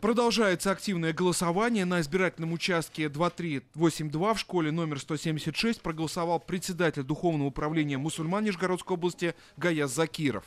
Продолжается активное голосование. На избирательном участке 2382 в школе номер 176 проголосовал председатель Духовного управления мусульман Нижегородской области Гаяз Закиров.